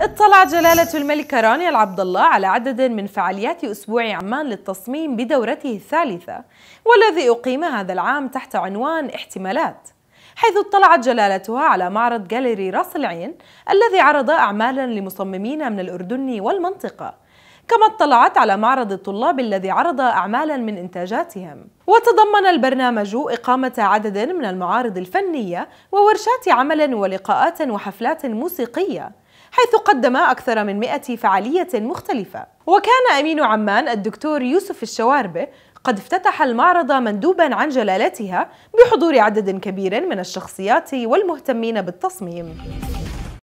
اطلعت جلالة الملكة رانيا العبد الله على عدد من فعاليات أسبوع عمان للتصميم بدورته الثالثة والذي أقيم هذا العام تحت عنوان احتمالات حيث اطلعت جلالتها على معرض جاليري راس العين الذي عرض أعمالا لمصممين من الأردن والمنطقة كما اطلعت على معرض الطلاب الذي عرض أعمالا من إنتاجاتهم وتضمن البرنامج إقامة عدد من المعارض الفنية وورشات عمل ولقاءات وحفلات موسيقية حيث قدم أكثر من 100 فعالية مختلفة وكان أمين عمان الدكتور يوسف الشواربة قد افتتح المعرض مندوبا عن جلالتها بحضور عدد كبير من الشخصيات والمهتمين بالتصميم